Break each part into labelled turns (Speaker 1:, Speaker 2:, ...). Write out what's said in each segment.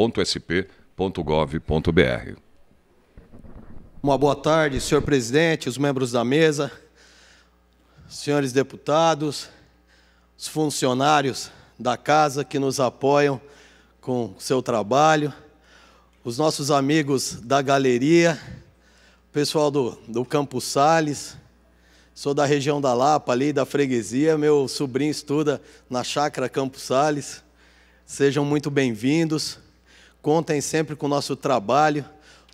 Speaker 1: www.sp.gov.br. Uma boa tarde, senhor presidente, os membros da mesa, senhores deputados, os funcionários da casa que nos apoiam com seu trabalho, os nossos amigos da galeria, o pessoal do, do Campo Sales, sou da região da Lapa ali, da freguesia, meu sobrinho estuda na Chácara Campo Sales, sejam muito bem-vindos. Contem sempre com o nosso trabalho,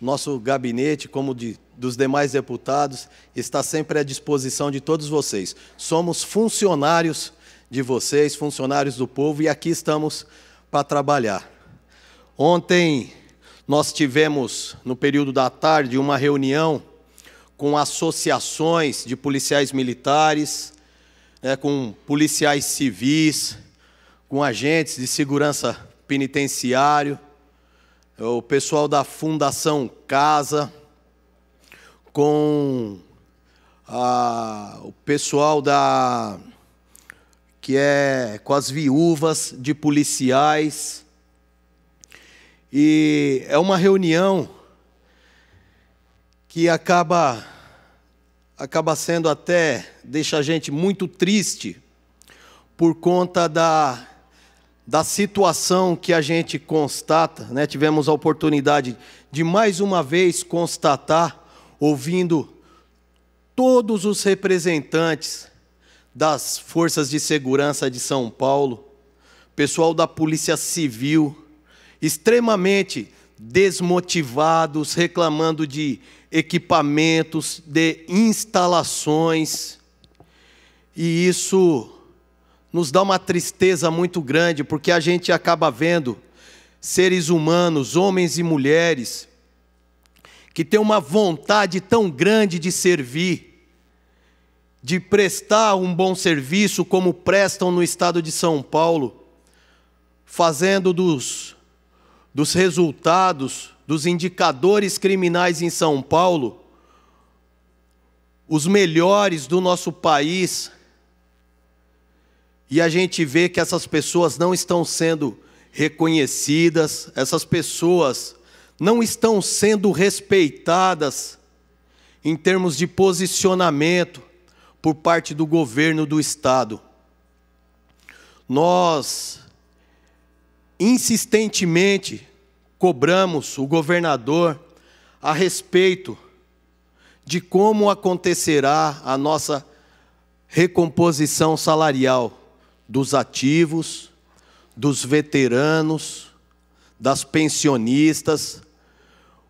Speaker 1: nosso gabinete, como de, dos demais deputados, está sempre à disposição de todos vocês. Somos funcionários de vocês, funcionários do povo, e aqui estamos para trabalhar. Ontem nós tivemos, no período da tarde, uma reunião com associações de policiais militares, né, com policiais civis, com agentes de segurança penitenciário é o pessoal da Fundação Casa, com a, ah, o pessoal da que é com as viúvas de policiais. E é uma reunião que acaba acaba sendo até deixa a gente muito triste por conta da da situação que a gente constata, né? tivemos a oportunidade de mais uma vez constatar, ouvindo todos os representantes das forças de segurança de São Paulo, pessoal da Polícia Civil, extremamente desmotivados, reclamando de equipamentos, de instalações. E isso nos dá uma tristeza muito grande, porque a gente acaba vendo seres humanos, homens e mulheres, que têm uma vontade tão grande de servir, de prestar um bom serviço, como prestam no estado de São Paulo, fazendo dos, dos resultados, dos indicadores criminais em São Paulo, os melhores do nosso país e a gente vê que essas pessoas não estão sendo reconhecidas, essas pessoas não estão sendo respeitadas em termos de posicionamento por parte do governo do Estado. Nós insistentemente cobramos o governador a respeito de como acontecerá a nossa recomposição salarial dos ativos, dos veteranos, das pensionistas,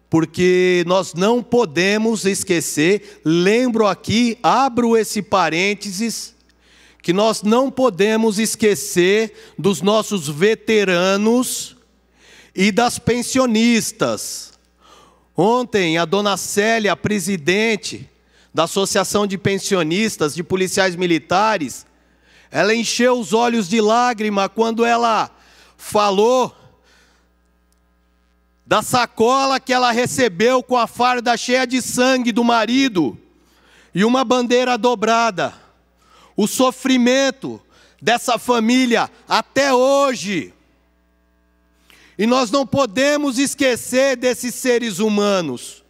Speaker 1: porque nós não podemos esquecer, lembro aqui, abro esse parênteses, que nós não podemos esquecer dos nossos veteranos e das pensionistas. Ontem, a dona Célia, a presidente da Associação de Pensionistas de Policiais Militares, ela encheu os olhos de lágrima quando ela falou da sacola que ela recebeu com a farda cheia de sangue do marido e uma bandeira dobrada. O sofrimento dessa família até hoje. E nós não podemos esquecer desses seres humanos.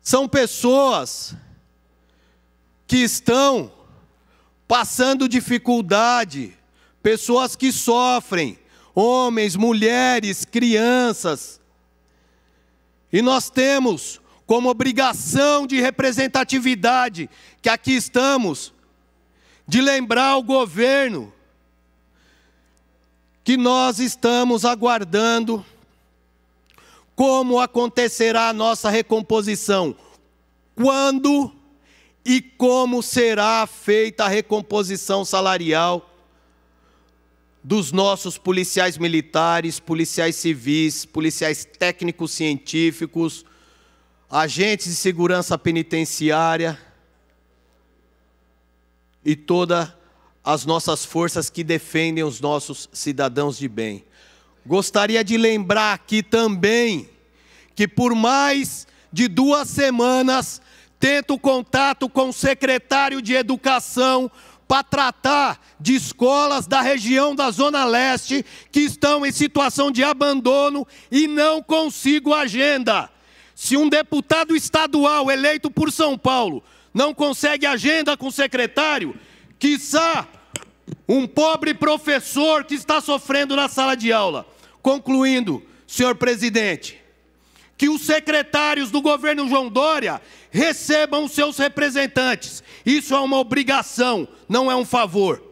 Speaker 1: São pessoas que estão passando dificuldade, pessoas que sofrem, homens, mulheres, crianças. E nós temos como obrigação de representatividade que aqui estamos, de lembrar ao governo que nós estamos aguardando como acontecerá a nossa recomposição, quando e como será feita a recomposição salarial dos nossos policiais militares, policiais civis, policiais técnicos científicos, agentes de segurança penitenciária e todas as nossas forças que defendem os nossos cidadãos de bem. Gostaria de lembrar aqui também que por mais de duas semanas tenta o contato com o secretário de Educação para tratar de escolas da região da Zona Leste que estão em situação de abandono e não consigo agenda. Se um deputado estadual eleito por São Paulo não consegue agenda com o secretário, quiçá um pobre professor que está sofrendo na sala de aula. Concluindo, senhor presidente, que os secretários do governo João Dória recebam seus representantes. Isso é uma obrigação, não é um favor.